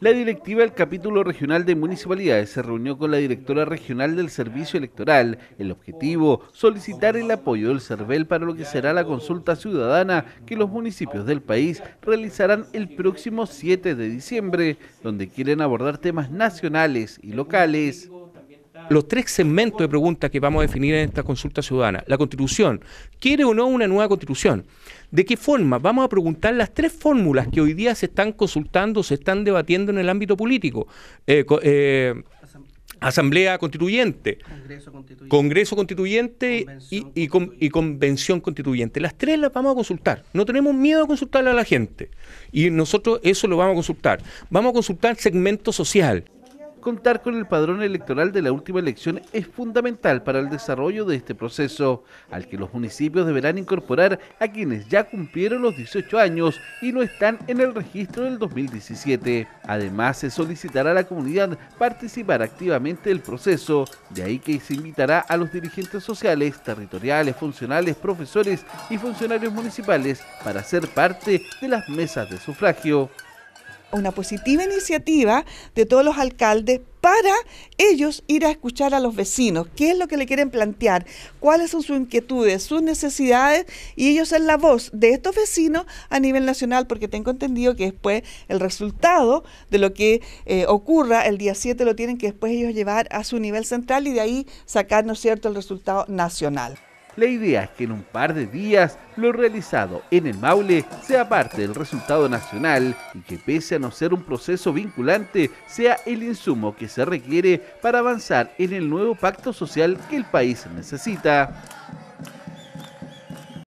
La directiva del capítulo regional de municipalidades se reunió con la directora regional del servicio electoral. El objetivo, solicitar el apoyo del CERVEL para lo que será la consulta ciudadana que los municipios del país realizarán el próximo 7 de diciembre, donde quieren abordar temas nacionales y locales los tres segmentos de preguntas que vamos a definir en esta consulta ciudadana. La constitución, ¿quiere o no una nueva constitución? ¿De qué forma? Vamos a preguntar las tres fórmulas que hoy día se están consultando, se están debatiendo en el ámbito político. Eh, eh, Asamblea Constituyente, Congreso Constituyente, y, Convención Constituyente. Las tres las vamos a consultar. No tenemos miedo a consultarle a la gente. Y nosotros eso lo vamos a consultar. Vamos a consultar segmento social. Contar con el padrón electoral de la última elección es fundamental para el desarrollo de este proceso, al que los municipios deberán incorporar a quienes ya cumplieron los 18 años y no están en el registro del 2017. Además, se solicitará a la comunidad participar activamente del proceso, de ahí que se invitará a los dirigentes sociales, territoriales, funcionales, profesores y funcionarios municipales para ser parte de las mesas de sufragio una positiva iniciativa de todos los alcaldes para ellos ir a escuchar a los vecinos, qué es lo que le quieren plantear, cuáles son sus inquietudes, sus necesidades, y ellos ser la voz de estos vecinos a nivel nacional, porque tengo entendido que después el resultado de lo que eh, ocurra el día 7 lo tienen que después ellos llevar a su nivel central y de ahí sacar, ¿no es cierto?, el resultado nacional. La idea es que en un par de días lo realizado en el Maule sea parte del resultado nacional y que pese a no ser un proceso vinculante, sea el insumo que se requiere para avanzar en el nuevo pacto social que el país necesita.